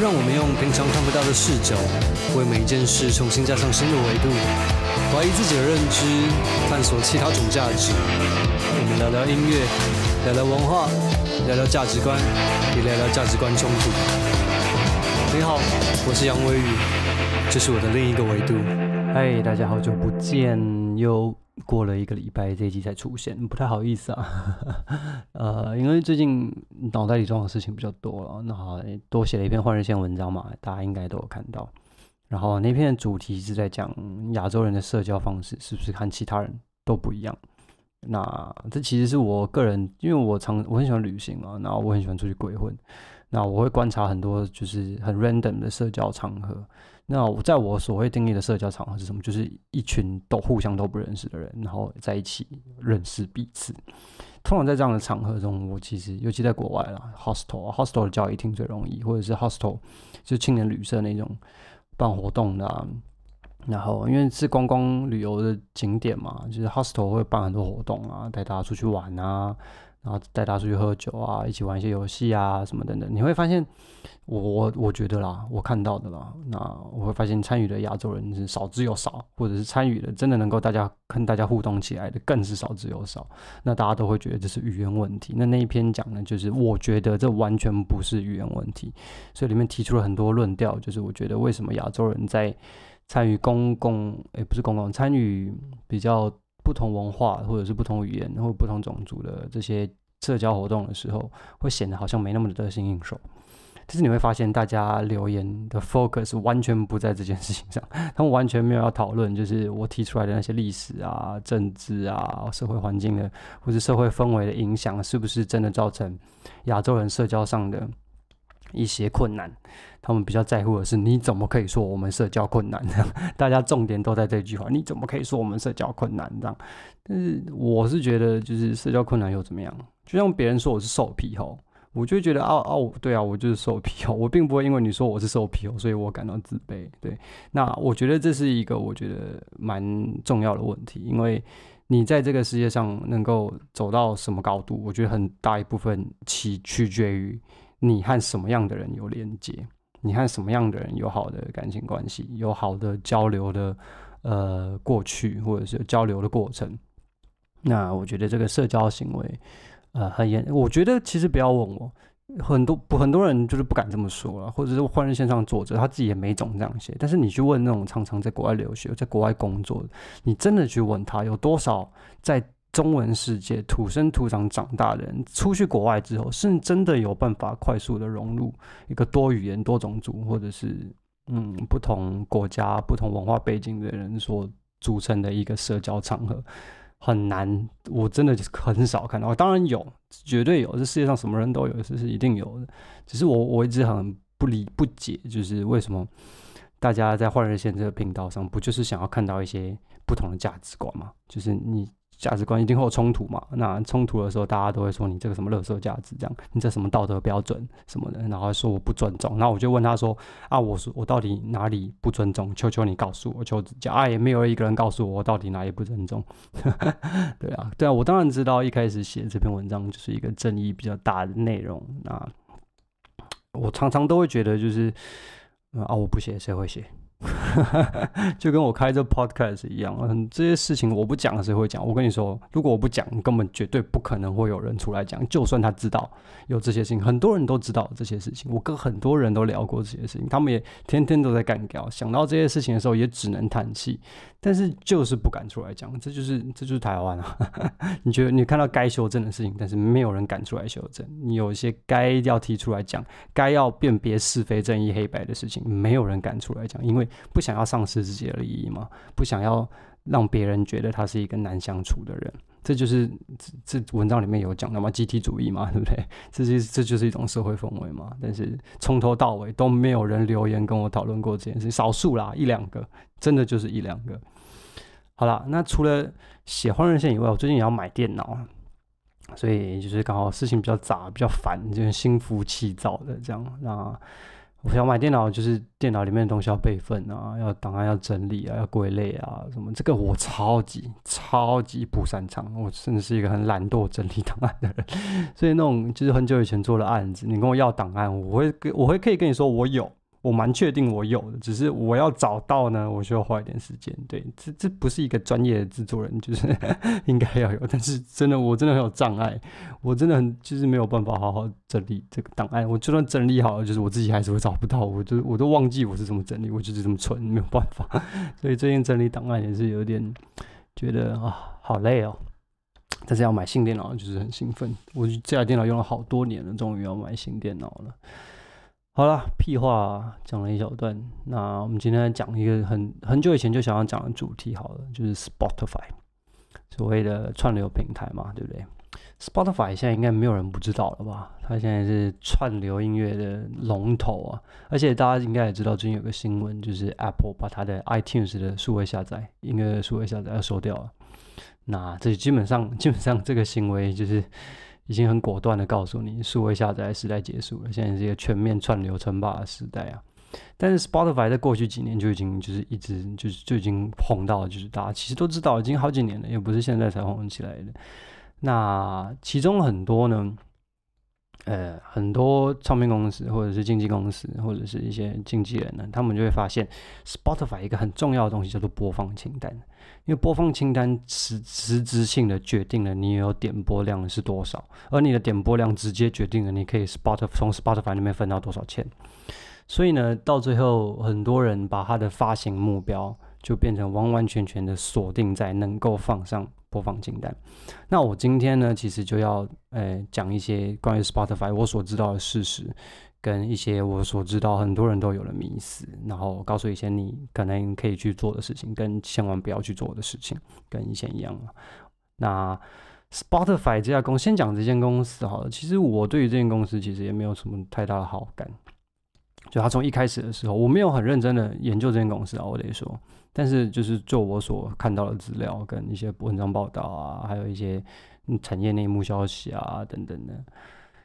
让我们用平常看不到的视角，为每一件事重新加上新的维度，怀疑自己的认知，探索其他种价值。我们聊聊音乐，聊聊文化，聊聊价值观，也聊聊价值观冲突。你好，我是杨威宇，这是我的另一个维度。嗨，大家好久不见，又。过了一个礼拜，这集才出现，不太好意思啊。呃，因为最近脑袋里装的事情比较多了。那好多写了一篇换日线文章嘛，大家应该都有看到。然后那篇主题是在讲亚洲人的社交方式是不是和其他人都不一样。那这其实是我个人，因为我常我很喜欢旅行嘛，然后我很喜欢出去鬼混，那我会观察很多就是很 random 的社交场合。那我在我所谓定义的社交场合是什么？就是一群都互相都不认识的人，然后在一起认识彼此。通常在这样的场合中，我其实尤其在国外啦，hostel hostel 的叫一厅最容易，或者是 hostel 就青年旅社那种办活动的。然后因为是观光旅游的景点嘛，就是 hostel 会办很多活动啊，带大家出去玩啊。然后带他出去喝酒啊，一起玩一些游戏啊，什么等等，你会发现，我我我觉得啦，我看到的啦，那我会发现参与的亚洲人是少之又少，或者是参与的真的能够大家跟大家互动起来的更是少之又少。那大家都会觉得这是语言问题。那那一篇讲呢，就是我觉得这完全不是语言问题，所以里面提出了很多论调，就是我觉得为什么亚洲人在参与公共，也不是公共参与比较。不同文化，或者是不同语言，或不同种族的这些社交活动的时候，会显得好像没那么得心应手。但是你会发现，大家留言的 focus 完全不在这件事情上，他们完全没有要讨论，就是我提出来的那些历史啊、政治啊、社会环境的，或是社会氛围的影响，是不是真的造成亚洲人社交上的。一些困难，他们比较在乎的是你怎么可以说我们社交困难？大家重点都在这句话：你怎么可以说我们社交困难？这样，但是我是觉得，就是社交困难又怎么样？就像别人说我是瘦皮猴，我就觉得啊啊，对啊，我就是瘦皮猴，我并不会因为你说我是瘦皮猴，所以我感到自卑。对，那我觉得这是一个我觉得蛮重要的问题，因为你在这个世界上能够走到什么高度，我觉得很大一部分取取决于。你和什么样的人有连接？你和什么样的人有好的感情关系？有好的交流的，呃，过去或者是交流的过程。那我觉得这个社交行为，呃，很严。我觉得其实不要问我，很多不很多人就是不敢这么说了，或者是换人线上作者他自己也没总这样写。但是你去问那种常常在国外留学、在国外工作的，你真的去问他有多少在。中文世界土生土长长大的人出去国外之后，是真的有办法快速的融入一个多语言、多种族，或者是嗯不同国家、不同文化背景的人所组成的一个社交场合，很难。我真的很少看到，当然有，绝对有，这世界上什么人都有，这是一定有的。只是我我一直很不理不解，就是为什么大家在换热线这个频道上，不就是想要看到一些不同的价值观吗？就是你。价值观一定会有冲突嘛？那冲突的时候，大家都会说你这个什么垃圾价值，这样你这什么道德标准什么的，然后说我不尊重。那我就问他说：“啊，我说我到底哪里不尊重？求求你告诉我！”求，啊也没有一个人告诉我我到底哪里不尊重。对啊，对啊，我当然知道，一开始写这篇文章就是一个争议比较大的内容。那我常常都会觉得，就是啊，我不写谁会写？就跟我开这 podcast 一样，嗯，这些事情我不讲的时候会讲。我跟你说，如果我不讲，根本绝对不可能会有人出来讲。就算他知道有这些事情，很多人都知道这些事情，我跟很多人都聊过这些事情，他们也天天都在干掉。想到这些事情的时候，也只能叹气。但是就是不敢出来讲，这就是这就是台湾啊。你觉得你看到该修正的事情，但是没有人敢出来修正。你有一些该要提出来讲、该要辨别是非正义黑白的事情，没有人敢出来讲，因为。不想要丧失自己的利益吗？不想要让别人觉得他是一个难相处的人，这就是这文章里面有讲到嘛，集体主义嘛，对不对？这是这就是一种社会氛围嘛。但是从头到尾都没有人留言跟我讨论过这件事，少数啦，一两个，真的就是一两个。好了，那除了写换日线以外，我最近也要买电脑，所以就是刚好事情比较杂，比较烦，就是心浮气躁的这样。那我想买电脑，就是电脑里面的东西要备份啊，要档案要整理啊，要归类啊，什么这个我超级超级不擅长，我甚至是一个很懒惰整理档案的人，所以那种就是很久以前做的案子，你跟我要档案，我会我会可以跟你说我有。我蛮确定我有的，只是我要找到呢，我需要花一点时间。对，这这不是一个专业的制作人，就是 应该要有。但是真的，我真的很有障碍，我真的很就是没有办法好好整理这个档案。我就算整理好了，就是我自己还是会找不到。我就我都忘记我是怎么整理，我就是这么蠢，没有办法。所以最近整理档案也是有点觉得啊，好累哦。但是要买新电脑，就是很兴奋。我这台电脑用了好多年了，终于要买新电脑了。好了，屁话讲了一小段，那我们今天讲一个很很久以前就想要讲的主题，好了，就是 Spotify，所谓的串流平台嘛，对不对？Spotify 现在应该没有人不知道了吧？它现在是串流音乐的龙头啊，而且大家应该也知道，最近有个新闻，就是 Apple 把它的 iTunes 的数位下载，音乐数位下载要收掉了，那这基本上，基本上这个行为就是。已经很果断的告诉你，数位下载时代结束了，现在是一个全面串流称霸的时代啊。但是 Spotify 在过去几年就已经就是一直就是就已经红到就是大家其实都知道，已经好几年了，也不是现在才红起来的。那其中很多呢？呃，很多唱片公司或者是经纪公司，或者是一些经纪人呢，他们就会发现 Spotify 一个很重要的东西叫做播放清单，因为播放清单实实质性的决定了你有点播量是多少，而你的点播量直接决定了你可以 Spotify 从 Spotify 那边分到多少钱。所以呢，到最后很多人把他的发行目标就变成完完全全的锁定在能够放上。播放清单。那我今天呢，其实就要呃讲一些关于 Spotify 我所知道的事实，跟一些我所知道很多人都有的迷思，然后告诉一些你可能可以去做的事情，跟千万不要去做的事情，跟以前一样了。那 Spotify 这家公司，先讲这间公司好了。其实我对于这间公司其实也没有什么太大的好感，就他从一开始的时候，我没有很认真的研究这间公司啊，我得说。但是，就是就我所看到的资料跟一些文章报道啊，还有一些产业内幕消息啊等等的，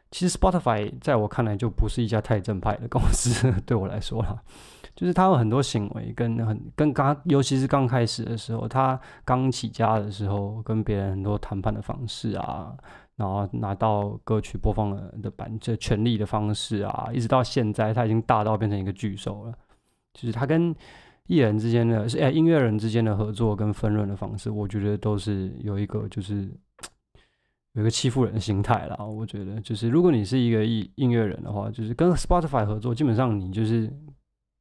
其实 Spotify 在我看来就不是一家太正派的公司，对我来说啦，就是他有很多行为跟很跟刚，尤其是刚开始的时候，他刚起家的时候，跟别人很多谈判的方式啊，然后拿到歌曲播放的的版这权利的方式啊，一直到现在，他已经大到变成一个巨兽了，就是他跟。艺人之间的，是哎，音乐人之间的合作跟分润的方式，我觉得都是有一个，就是有一个欺负人的心态了啊。我觉得，就是如果你是一个艺音乐人的话，就是跟 Spotify 合作，基本上你就是，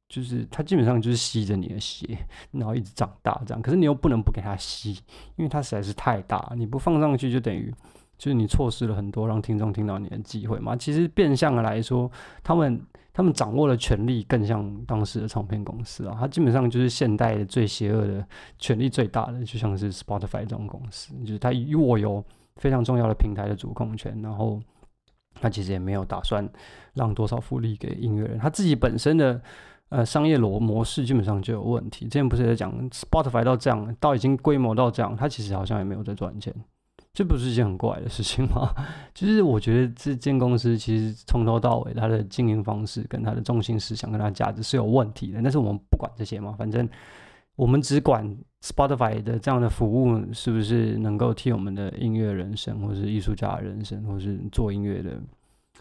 就是他基本上就是吸着你的血，然后一直长大这样。可是你又不能不给他吸，因为他实在是太大，你不放上去就等于，就是你错失了很多让听众听到你的机会嘛。其实变相的来说，他们。他们掌握的权力更像当时的唱片公司啊，它基本上就是现代最邪恶的、权力最大的，就像是 Spotify 这种公司，就是它握有非常重要的平台的主控权，然后它其实也没有打算让多少福利给音乐人，它自己本身的呃商业模模式基本上就有问题。之前不是在讲 Spotify 到这样，到已经规模到这样，它其实好像也没有在赚钱。这不是一件很怪的事情吗？就是我觉得这间公司其实从头到尾，它的经营方式跟它的中心思想跟它价值是有问题的。但是我们不管这些嘛，反正我们只管 Spotify 的这样的服务是不是能够替我们的音乐人生，或是艺术家人生，或是做音乐的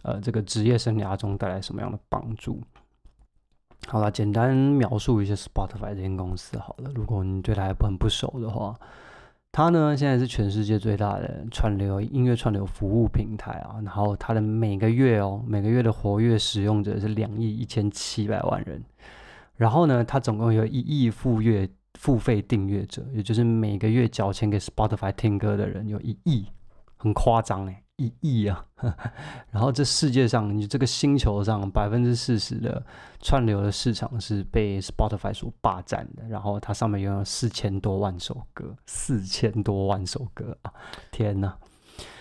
呃这个职业生涯中带来什么样的帮助。好了，简单描述一下 Spotify 这间公司好了。如果你对它很不熟的话。它呢，现在是全世界最大的串流音乐串流服务平台啊，然后它的每个月哦，每个月的活跃使用者是两亿一千七百万人，然后呢，它总共有一亿付月付费订阅者，也就是每个月缴钱给 Spotify 听歌的人有一亿，很夸张哎。一亿啊！然后这世界上，你这个星球上百分之四十的串流的市场是被 Spotify 所霸占的。然后它上面拥有四千多万首歌，四千多万首歌啊！天哪！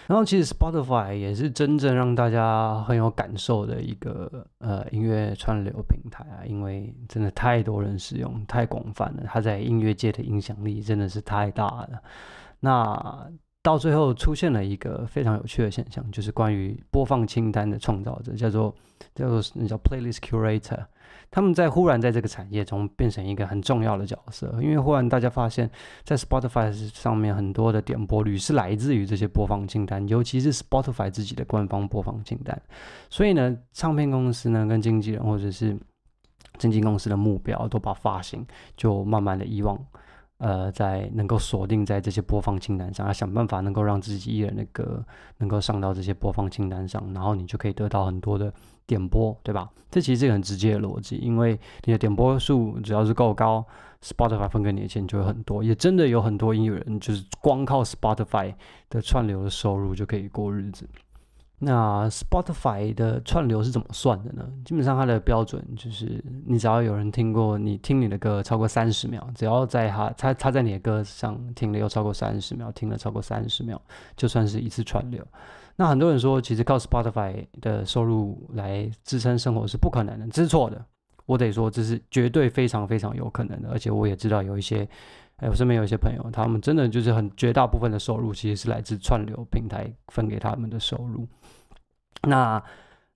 然后其实 Spotify 也是真正让大家很有感受的一个呃音乐串流平台啊，因为真的太多人使用，太广泛了。它在音乐界的影响力真的是太大了。那到最后出现了一个非常有趣的现象，就是关于播放清单的创造者，叫做叫做叫 playlist curator，他们在忽然在这个产业中变成一个很重要的角色，因为忽然大家发现，在 Spotify 上面很多的点播率是来自于这些播放清单，尤其是 Spotify 自己的官方播放清单，所以呢，唱片公司呢跟经纪人或者是经纪公司的目标都把发行就慢慢的遗忘。呃，在能够锁定在这些播放清单上，要想办法能够让自己艺人的歌能够上到这些播放清单上，然后你就可以得到很多的点播，对吧？这其实是一个很直接的逻辑，因为你的点播数只要是够高，Spotify 分给你的钱就会很多，也真的有很多音乐人就是光靠 Spotify 的串流的收入就可以过日子。那 Spotify 的串流是怎么算的呢？基本上它的标准就是，你只要有人听过你听你的歌超过三十秒，只要在它它它在你的歌上停留超过三十秒，听了超过三十秒，就算是一次串流。那很多人说，其实靠 Spotify 的收入来支撑生活是不可能的，这是错的。我得说，这是绝对非常非常有可能的，而且我也知道有一些。哎，我身边有一些朋友，他们真的就是很绝大部分的收入其实是来自串流平台分给他们的收入。那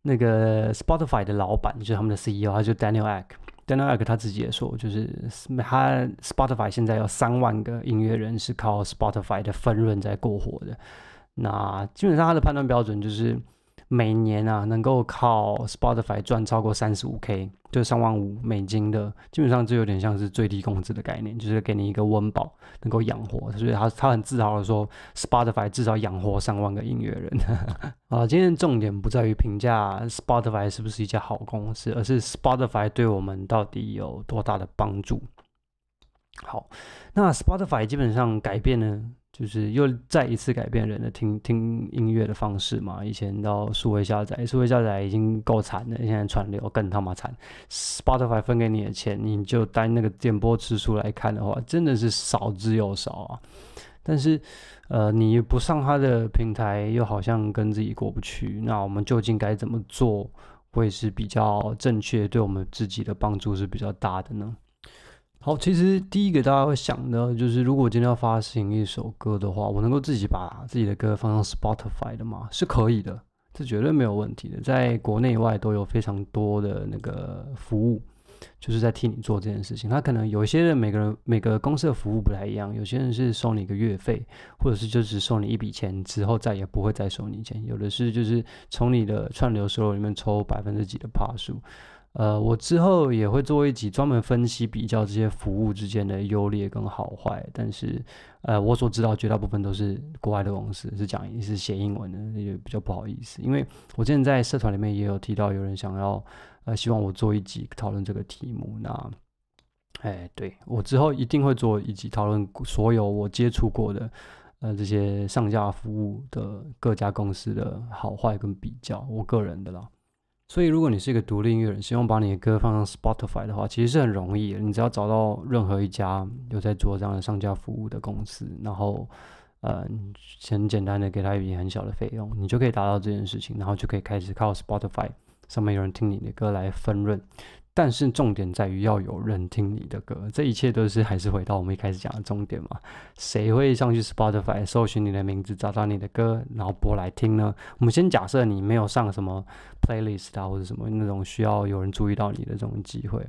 那个 Spotify 的老板就是他们的 CEO，他就 Daniel Ek，Daniel Ek 他自己也说，就是他 Spotify 现在有三万个音乐人是靠 Spotify 的分润在过活的。那基本上他的判断标准就是。每年啊，能够靠 Spotify 赚超过三十五 K，就三万五美金的，基本上就有点像是最低工资的概念，就是给你一个温饱，能够养活。所以他他很自豪的说，Spotify 至少养活三万个音乐人。啊，今天重点不在于评价 Spotify 是不是一家好公司，而是 Spotify 对我们到底有多大的帮助。好，那 Spotify 基本上改变了。就是又再一次改变人的听听音乐的方式嘛。以前到数位下载，数位下载已经够惨了，现在串流更他妈惨。Spotify 分给你的钱，你就单那个点播次数来看的话，真的是少之又少啊。但是，呃，你不上他的平台，又好像跟自己过不去。那我们究竟该怎么做，会是比较正确，对我们自己的帮助是比较大的呢？好，其实第一个大家会想的，就是如果今天要发行一首歌的话，我能够自己把自己的歌放上 Spotify 的吗？是可以的，这绝对没有问题的，在国内外都有非常多的那个服务，就是在替你做这件事情。他可能有一些人，每个人每个公司的服务不太一样，有些人是收你一个月费，或者是就只收你一笔钱之后再也不会再收你钱，有的是就是从你的串流收入里面抽百分之几的帕数。呃，我之后也会做一集专门分析比较这些服务之间的优劣跟好坏。但是，呃，我所知道绝大部分都是国外的公司，是讲是写英文的，也比较不好意思。因为我之前在社团里面也有提到，有人想要呃希望我做一集讨论这个题目。那，哎，对我之后一定会做一集讨论所有我接触过的呃这些上架服务的各家公司的好坏跟比较，我个人的啦。所以，如果你是一个独立音乐人，希望把你的歌放上 Spotify 的话，其实是很容易。你只要找到任何一家有在做这样的上架服务的公司，然后，呃，很简单的给他一笔很小的费用，你就可以达到这件事情，然后就可以开始靠 Spotify 上面有人听你的歌来分润。但是重点在于要有人听你的歌，这一切都是还是回到我们一开始讲的重点嘛？谁会上去 Spotify 搜寻你的名字，找到你的歌，然后播来听呢？我们先假设你没有上什么 playlist 啊，或者什么那种需要有人注意到你的这种机会，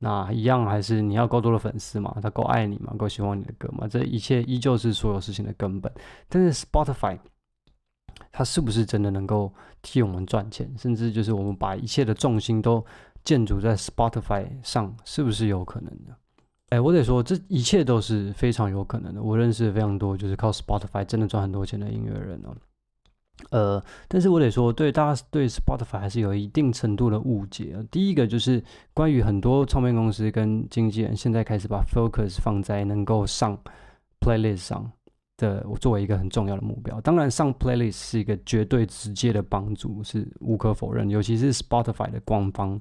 那一样还是你要够多的粉丝嘛？他够爱你嘛？够喜欢你的歌嘛？这一切依旧是所有事情的根本。但是 Spotify 它是不是真的能够替我们赚钱？甚至就是我们把一切的重心都建筑在 Spotify 上是不是有可能的？哎，我得说这一切都是非常有可能的。我认识非常多就是靠 Spotify 真的赚很多钱的音乐人哦。呃，但是我得说，对大家对 Spotify 还是有一定程度的误解。第一个就是关于很多唱片公司跟经纪人现在开始把 focus 放在能够上 playlist 上的，我作为一个很重要的目标。当然，上 playlist 是一个绝对直接的帮助，是无可否认。尤其是 Spotify 的官方。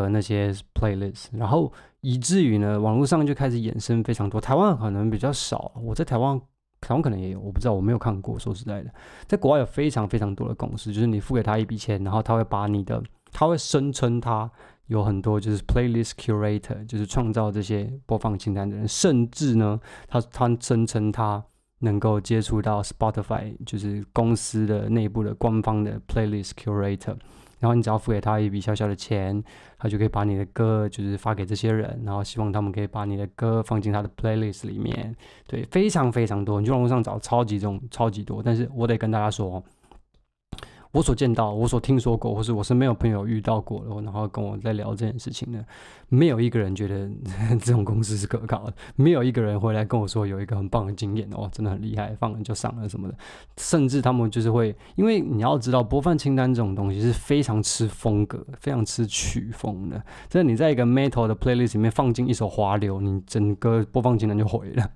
的那些 playlist，然后以至于呢，网络上就开始衍生非常多。台湾可能比较少，我在台湾，台湾可能也有，我不知道，我没有看过。说实在的，在国外有非常非常多的公司，就是你付给他一笔钱，然后他会把你的，他会声称他有很多就是 playlist curator，就是创造这些播放清单的人，甚至呢，他他声称他能够接触到 Spotify 就是公司的内部的官方的 playlist curator。然后你只要付给他一笔小小的钱，他就可以把你的歌就是发给这些人，然后希望他们可以把你的歌放进他的 playlist 里面。对，非常非常多，你就往络上找，超级种超级多。但是我得跟大家说。我所见到，我所听说过，或是我是没有朋友遇到过的，然后跟我在聊这件事情的，没有一个人觉得 这种公司是可靠的，没有一个人回来跟我说有一个很棒的经验哦，真的很厉害，放了就上了什么的，甚至他们就是会，因为你要知道播放清单这种东西是非常吃风格，非常吃曲风的，就是你在一个 metal 的 playlist 里面放进一首华流，你整个播放清单就毁了，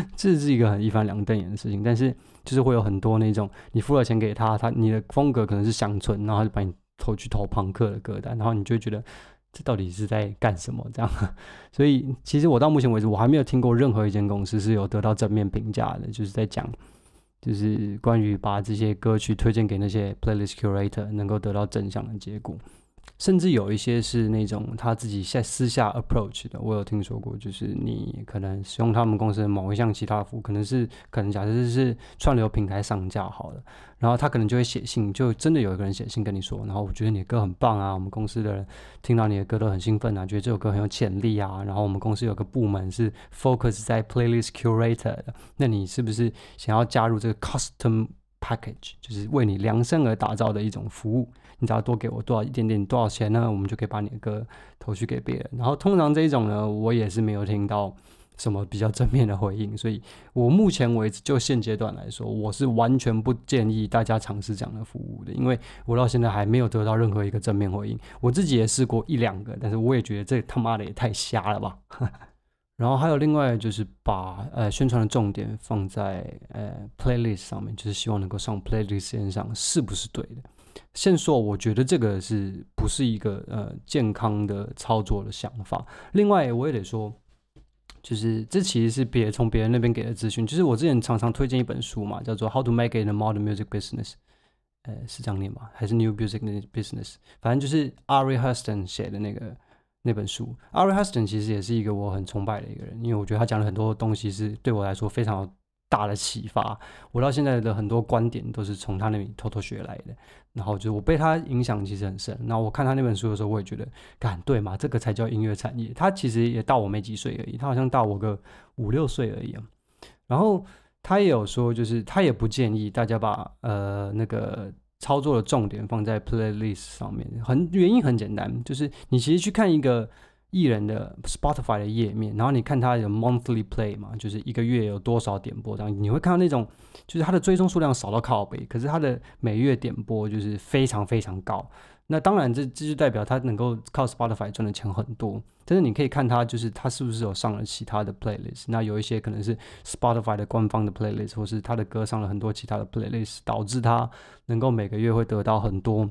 这是一个很一翻两瞪眼的事情，但是。就是会有很多那种，你付了钱给他，他你的风格可能是乡村，然后就把你投去投朋克的歌单，然后你就会觉得这到底是在干什么？这样，所以其实我到目前为止，我还没有听过任何一间公司是有得到正面评价的，就是在讲就是关于把这些歌曲推荐给那些 playlist curator 能够得到正向的结果。甚至有一些是那种他自己在私下 approach 的，我有听说过，就是你可能使用他们公司的某一项其他服务，可能是可能假设是串流平台上架好了，然后他可能就会写信，就真的有一个人写信跟你说，然后我觉得你的歌很棒啊，我们公司的人听到你的歌都很兴奋啊，觉得这首歌很有潜力啊，然后我们公司有个部门是 focus 在 playlist curator 的，那你是不是想要加入这个 custom package，就是为你量身而打造的一种服务？你只要多给我多少一点点多少钱呢，我们就可以把你的歌投去给别人。然后通常这一种呢，我也是没有听到什么比较正面的回应。所以我目前为止就现阶段来说，我是完全不建议大家尝试这样的服务的，因为我到现在还没有得到任何一个正面回应。我自己也试过一两个，但是我也觉得这他妈的也太瞎了吧。然后还有另外就是把呃宣传的重点放在呃 playlist 上面，就是希望能够上 playlist 上是不是对的。先说，我觉得这个是不是一个呃健康的操作的想法？另外，我也得说，就是这其实是别从别人那边给的资讯。就是我之前常常推荐一本书嘛，叫做《How to Make It m o d e r n Music Business》，呃，是这样念吧？还是《New Music Business》？反正就是 Ari Huston 写的那个那本书。Ari Huston 其实也是一个我很崇拜的一个人，因为我觉得他讲了很多东西是对我来说非常。大的启发，我到现在的很多观点都是从他那里偷偷学来的。然后就我被他影响其实很深。那我看他那本书的时候，我也觉得，感对嘛，这个才叫音乐产业。他其实也大我没几岁而已，他好像大我个五六岁而已然后他也有说，就是他也不建议大家把呃那个操作的重点放在 playlist 上面。很原因很简单，就是你其实去看一个。艺人的 Spotify 的页面，然后你看他有 monthly play 嘛，就是一个月有多少点播，这样你会看到那种，就是他的追踪数量少到靠北，可是他的每月点播就是非常非常高。那当然，这这就代表他能够靠 Spotify 赚的钱很多。但是你可以看他就是他是不是有上了其他的 playlist，那有一些可能是 Spotify 的官方的 playlist，或是他的歌上了很多其他的 playlist，导致他能够每个月会得到很多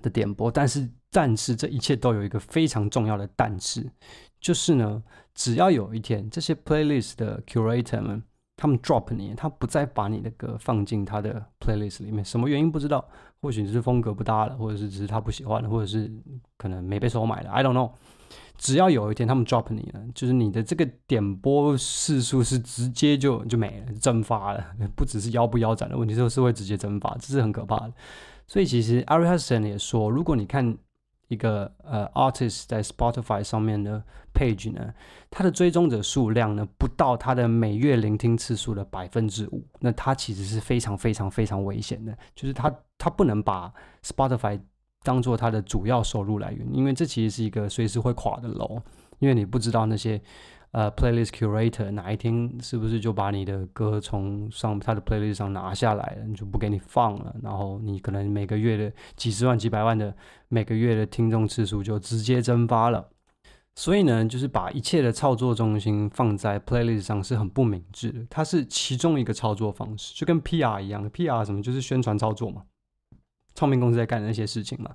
的点播，但是。但是这一切都有一个非常重要的但是，就是呢，只要有一天这些 playlist 的 curator 们他们 drop 你，他不再把你的歌放进他的 playlist 里面，什么原因不知道？或许是风格不搭了，或者是只是他不喜欢了，或者是可能没被收买了 i don't know。只要有一天他们 drop 你了，就是你的这个点播次数是直接就就没了，蒸发了，不只是腰不腰斩的问题，就是会直接蒸发，这是很可怕的。所以其实 Ari h a s o n 也说，如果你看。一个呃，artist 在 Spotify 上面的 page 呢，他的追踪者数量呢不到他的每月聆听次数的百分之五，那他其实是非常非常非常危险的，就是他他不能把 Spotify 当做他的主要收入来源，因为这其实是一个随时会垮的楼，因为你不知道那些。呃，playlist curator 哪一天是不是就把你的歌从上他的 playlist 上拿下来了，就不给你放了？然后你可能每个月的几十万、几百万的每个月的听众次数就直接蒸发了。所以呢，就是把一切的操作中心放在 playlist 上是很不明智的。它是其中一个操作方式，就跟 PR 一样，PR 什么就是宣传操作嘛，唱片公司在干的那些事情嘛。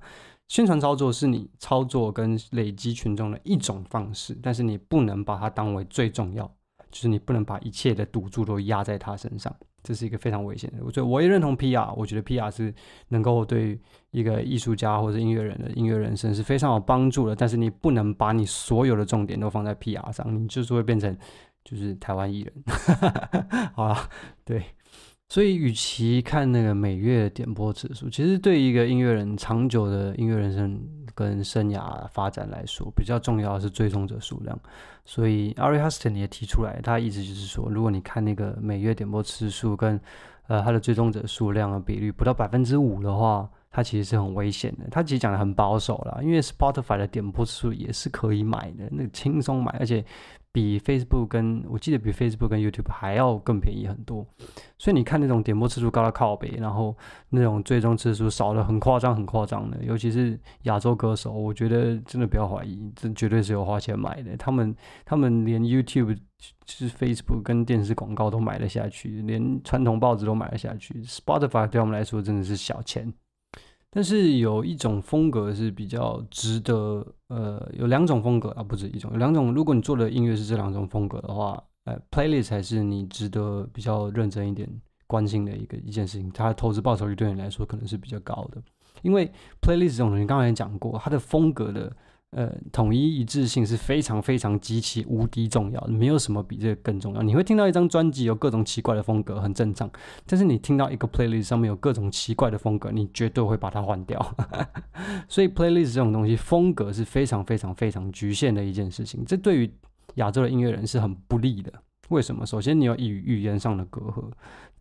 宣传操作是你操作跟累积群众的一种方式，但是你不能把它当为最重要，就是你不能把一切的赌注都压在他身上，这是一个非常危险。我所以我也认同 PR，我觉得 PR 是能够对一个艺术家或者音乐人的音乐人生是非常有帮助的，但是你不能把你所有的重点都放在 PR 上，你就是会变成就是台湾艺人。好了，对。所以，与其看那个每月点播次数，其实对一个音乐人长久的音乐人生跟生涯发展来说，比较重要的是追踪者数量。所以，Ari Huston 也提出来，他意思就是说，如果你看那个每月点播次数跟呃他的追踪者数量的比率不到百分之五的话，他其实是很危险的。他其实讲的很保守了，因为 Spotify 的点播次数也是可以买的，那轻松买，而且。比 Facebook 跟我记得比 Facebook 跟 YouTube 还要更便宜很多，所以你看那种点播次数高的靠背，然后那种最终次数少的很夸张很夸张的，尤其是亚洲歌手，我觉得真的不要怀疑，这绝对是有花钱买的。他们他们连 YouTube 就是 Facebook 跟电视广告都买了下去，连传统报纸都买了下去，Spotify 对他们来说真的是小钱。但是有一种风格是比较值得，呃，有两种风格啊，不止一种，有两种。如果你做的音乐是这两种风格的话，呃，playlist 才是你值得比较认真一点关心的一个一件事情，它的投资报酬率对你来说可能是比较高的，因为 playlist 这种东西刚才也讲过，它的风格的。呃，统一一致性是非常非常极其无敌重要，没有什么比这更重要。你会听到一张专辑有各种奇怪的风格，很正常；但是你听到一个 playlist 上面有各种奇怪的风格，你绝对会把它换掉。所以 playlist 这种东西，风格是非常非常非常局限的一件事情，这对于亚洲的音乐人是很不利的。为什么？首先，你要异语言上的隔阂。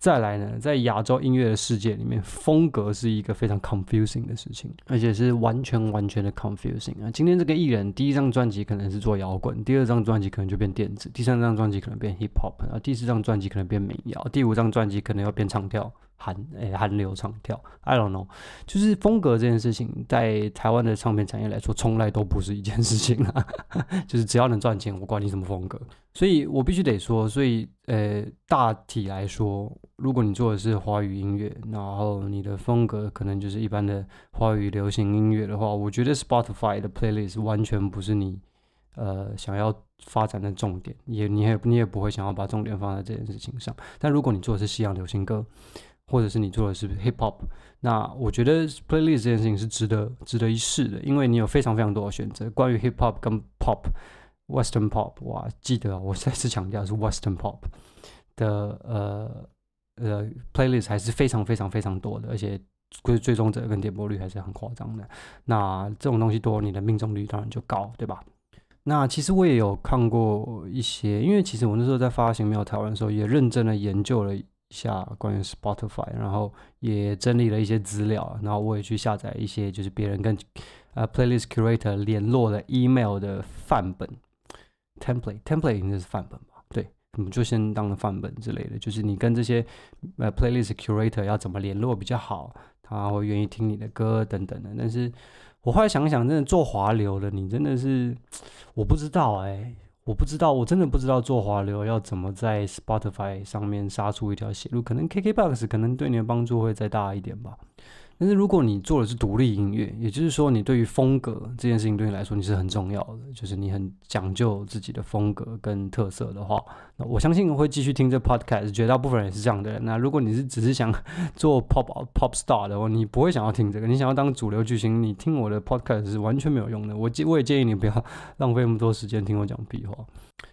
再来呢，在亚洲音乐的世界里面，风格是一个非常 confusing 的事情，而且是完全完全的 confusing 啊！今天这个艺人第一张专辑可能是做摇滚，第二张专辑可能就变电子，第三张专辑可能变 hip hop，后第四张专辑可能变民谣，第五张专辑可能要变唱跳。韩诶，韩流唱跳，I don't know，就是风格这件事情，在台湾的唱片产业来说，从来都不是一件事情啊。就是只要能赚钱，我管你什么风格。所以我必须得说，所以呃，大体来说，如果你做的是华语音乐，然后你的风格可能就是一般的华语流行音乐的话，我觉得 Spotify 的 playlist 完全不是你呃想要发展的重点，也你也你也不会想要把重点放在这件事情上。但如果你做的是西洋流行歌，或者是你做的是不是 hip hop？那我觉得 playlist 这件事情是值得值得一试的，因为你有非常非常多的选择。关于 hip hop 跟 pop，Western pop，哇，记得我再次强调是 Western pop 的呃呃 playlist 还是非常非常非常多的，而且追追踪者跟点播率还是很夸张的。那这种东西多，你的命中率当然就高，对吧？那其实我也有看过一些，因为其实我那时候在发行没有台湾的时候，也认真的研究了。下关于 Spotify，然后也整理了一些资料，然后我也去下载一些就是别人跟呃 playlist curator 联络的 email 的范本 template template 应该是范本吧？对，我们就先当了范本之类的，就是你跟这些呃 playlist curator 要怎么联络比较好，他会愿意听你的歌等等的。但是我后来想想，真的做华流的，你真的是我不知道哎。我不知道，我真的不知道做滑流要怎么在 Spotify 上面杀出一条血路。可能 KKBox 可能对你的帮助会再大一点吧。但是如果你做的是独立音乐，也就是说你对于风格这件事情对你来说你是很重要的，就是你很讲究自己的风格跟特色的话，那我相信会继续听这 podcast。绝大部分人也是这样的人。那如果你是只是想做 pop pop star 的话，你不会想要听这个。你想要当主流巨星，你听我的 podcast 是完全没有用的。我我也建议你不要浪费那么多时间听我讲屁话。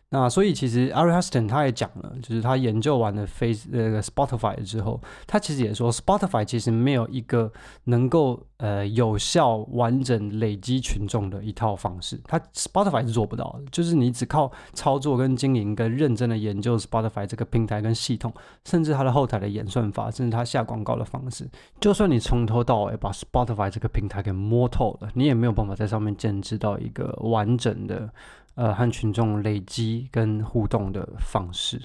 那所以其实 Ari Huston 他也讲了，就是他研究完了 Face 个 Spotify 之后，他其实也说 Spotify 其实没有一个能够呃有效完整累积群众的一套方式，他 Spotify 是做不到的。就是你只靠操作跟经营跟认真的研究 Spotify 这个平台跟系统，甚至它的后台的演算法，甚至它下广告的方式，就算你从头到尾把 Spotify 这个平台给摸透了，你也没有办法在上面建制到一个完整的。呃，和群众累积跟互动的方式，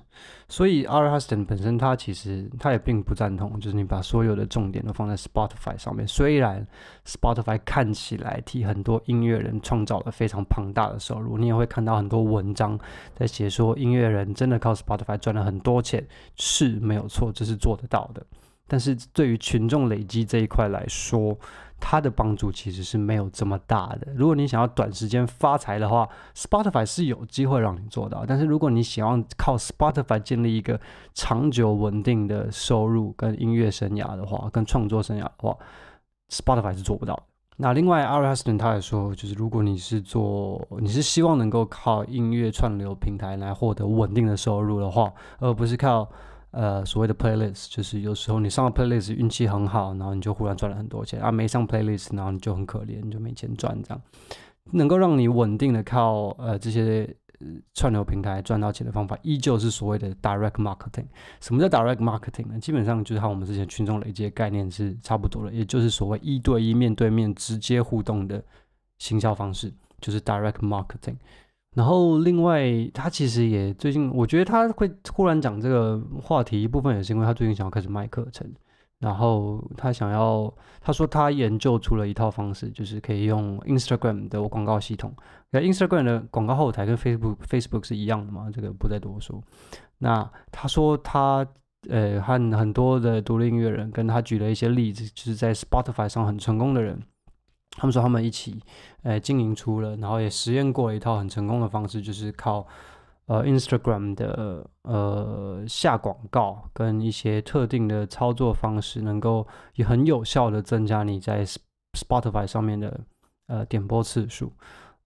所以 a r 哈 h Huston 本身他其实他也并不赞同，就是你把所有的重点都放在 Spotify 上面。虽然 Spotify 看起来替很多音乐人创造了非常庞大的收入，你也会看到很多文章在写说音乐人真的靠 Spotify 赚了很多钱是没有错，这是做得到的。但是对于群众累积这一块来说，它的帮助其实是没有这么大的。如果你想要短时间发财的话，Spotify 是有机会让你做到。但是如果你想要靠 Spotify 建立一个长久稳定的收入跟音乐生涯的话，跟创作生涯的话，Spotify 是做不到的。那另外 a r r u s t o n 他也说，就是如果你是做，你是希望能够靠音乐串流平台来获得稳定的收入的话，而不是靠。呃，所谓的 playlist 就是有时候你上了 playlist 运气很好，然后你就忽然赚了很多钱啊；没上 playlist，然后你就很可怜，你就没钱赚这样。能够让你稳定的靠呃这些串流平台赚到钱的方法，依旧是所谓的 direct marketing。什么叫 direct marketing？呢？基本上就是和我们之前群众累积概念是差不多的，也就是所谓一对一、面对面直接互动的行销方式，就是 direct marketing。然后另外，他其实也最近，我觉得他会忽然讲这个话题，一部分也是因为他最近想要开始卖课程。然后他想要，他说他研究出了一套方式，就是可以用 Instagram 的广告系统。那 Instagram 的广告后台跟 Facebook Facebook 是一样的嘛？这个不再多说。那他说他呃，和很多的独立音乐人，跟他举了一些例子，就是在 Spotify 上很成功的人。他们说他们一起，呃，经营出了，然后也实验过一套很成功的方式，就是靠，呃，Instagram 的呃下广告跟一些特定的操作方式，能够也很有效的增加你在 Spotify 上面的呃点播次数。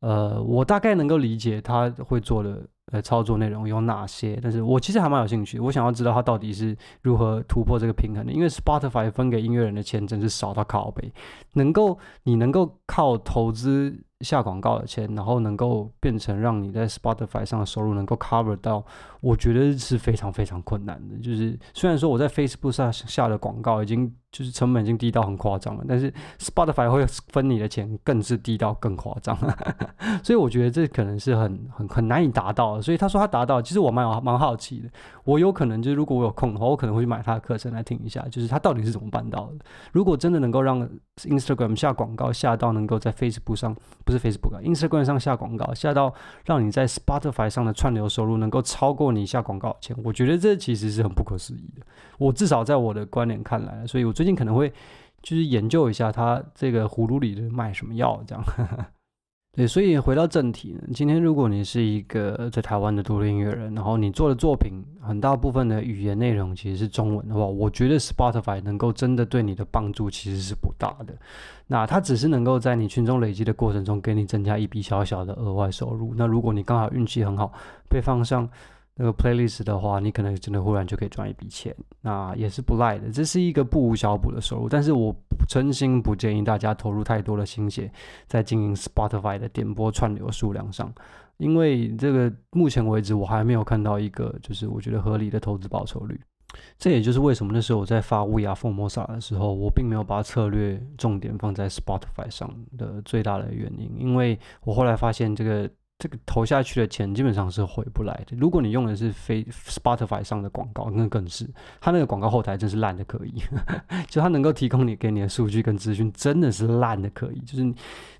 呃，我大概能够理解他会做的。呃，操作内容有哪些？但是我其实还蛮有兴趣，我想要知道他到底是如何突破这个平衡的。因为 Spotify 分给音乐人的钱真是少到靠背，能够你能够靠投资下广告的钱，然后能够变成让你在 Spotify 上的收入能够 cover 到，我觉得是非常非常困难的。就是虽然说我在 Facebook 上下的广告已经。就是成本已经低到很夸张了，但是 Spotify 会分你的钱，更是低到更夸张，所以我觉得这可能是很很很难以达到。的。所以他说他达到，其实我蛮蛮好奇的。我有可能就是如果我有空的话，我可能会去买他的课程来听一下，就是他到底是怎么办到的。如果真的能够让 Instagram 下广告下到能够在 Facebook 上不是 Facebook 啊，Instagram 上下广告下到让你在 Spotify 上的串流收入能够超过你下广告的钱，我觉得这其实是很不可思议的。我至少在我的观点看来，所以我。最近可能会就是研究一下他这个葫芦里卖什么药，这样。对，所以回到正题今天如果你是一个在台湾的独立音乐人，然后你做的作品很大部分的语言内容其实是中文的话，我觉得 Spotify 能够真的对你的帮助其实是不大的。那它只是能够在你群众累积的过程中给你增加一笔小小的额外收入。那如果你刚好运气很好，被放上。那个 playlist 的话，你可能真的忽然就可以赚一笔钱，那也是不赖的。这是一个不无小补的收入，但是我真心不建议大家投入太多的心血在经营 Spotify 的点播串流数量上，因为这个目前为止我还没有看到一个就是我觉得合理的投资报酬率。这也就是为什么那时候我在发乌鸦凤摩萨的时候，我并没有把策略重点放在 Spotify 上的最大的原因，因为我后来发现这个。这个投下去的钱基本上是回不来的。如果你用的是非 Spotify 上的广告，那更是，它那个广告后台真是烂的可以，就它能够提供你给你的数据跟资讯真的是烂的可以，就是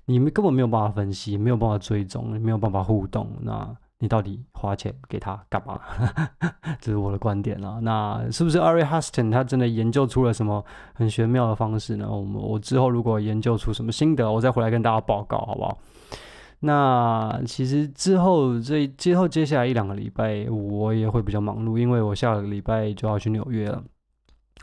你根本没有办法分析，没有办法追踪，没有办法互动。那你到底花钱给他干嘛？这是我的观点了。那是不是 Ari Huston 他真的研究出了什么很玄妙的方式呢？我们我之后如果研究出什么心得，我再回来跟大家报告，好不好？那其实之后这之后接下来一两个礼拜我也会比较忙碌，因为我下个礼拜就要去纽约了。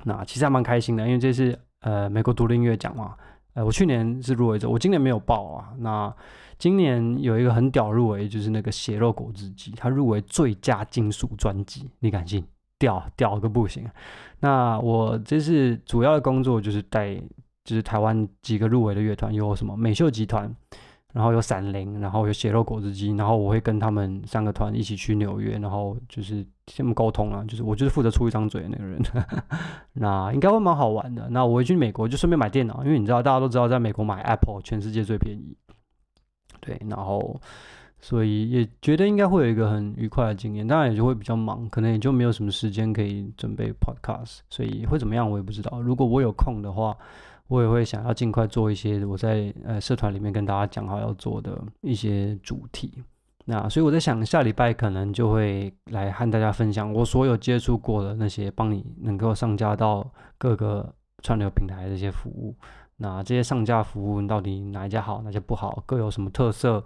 那其实还蛮开心的，因为这是呃美国独立音乐奖嘛。呃，我去年是入围者，我今年没有报啊。那今年有一个很屌入围，就是那个血肉果汁机，他入围最佳金属专辑，你敢信？屌屌个不行。那我这次主要的工作就是带就是台湾几个入围的乐团，有什么美秀集团。然后有闪灵，然后有血肉果汁机，然后我会跟他们三个团一起去纽约，然后就是他们沟通啊，就是我就是负责出一张嘴的那个人，那应该会蛮好玩的。那我会去美国，就顺便买电脑，因为你知道大家都知道，在美国买 Apple 全世界最便宜。对，然后所以也觉得应该会有一个很愉快的经验，当然也就会比较忙，可能也就没有什么时间可以准备 Podcast，所以会怎么样我也不知道。如果我有空的话。我也会想要尽快做一些我在呃社团里面跟大家讲好要做的一些主题，那所以我在想下礼拜可能就会来和大家分享我所有接触过的那些帮你能够上架到各个串流平台的一些服务，那这些上架服务到底哪一家好哪些不好，各有什么特色，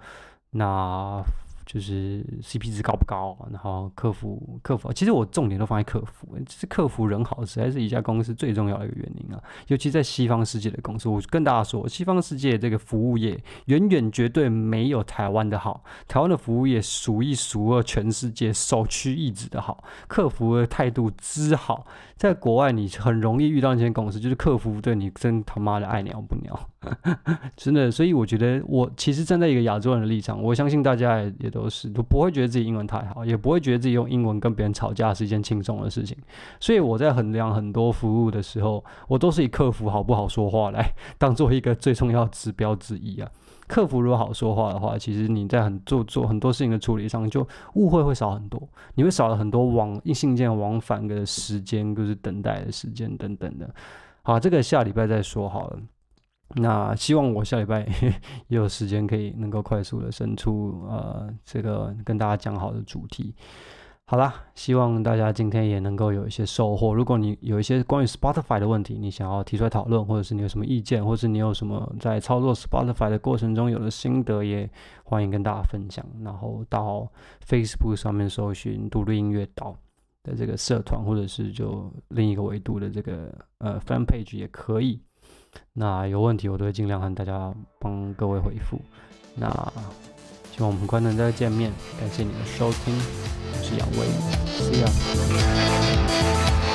那。就是 CP 值高不高，然后客服客服，其实我重点都放在客服，就是客服人好，实在是一家公司最重要的一个原因啊。尤其在西方世界的公司，我跟大家说，西方世界这个服务业远远绝对没有台湾的好，台湾的服务业数一数二，全世界首屈一指的好，客服的态度之好，在国外你很容易遇到那些公司，就是客服对你真他妈的爱鸟不鸟，真的。所以我觉得，我其实站在一个亚洲人的立场，我相信大家也都。都是都不会觉得自己英文太好，也不会觉得自己用英文跟别人吵架是一件轻松的事情。所以我在衡量很多服务的时候，我都是以客服好不好说话来 当做一个最重要指标之一啊。客服如果好说话的话，其实你在很做做很多事情的处理上，就误会会少很多，你会少了很多往信件往返的时间，就是等待的时间等等的。好，这个下礼拜再说好了。那希望我下礼拜 也有时间可以能够快速的生出呃这个跟大家讲好的主题。好啦，希望大家今天也能够有一些收获。如果你有一些关于 Spotify 的问题，你想要提出来讨论，或者是你有什么意见，或者是你有什么在操作 Spotify 的过程中有的心得，也欢迎跟大家分享。然后到 Facebook 上面搜寻“独立音乐岛”的这个社团，或者是就另一个维度的这个呃 Fan Page 也可以。那有问题，我都会尽量和大家帮各位回复。那希望我们很快能再见面。感谢你的收听，我是杨威 s e e you。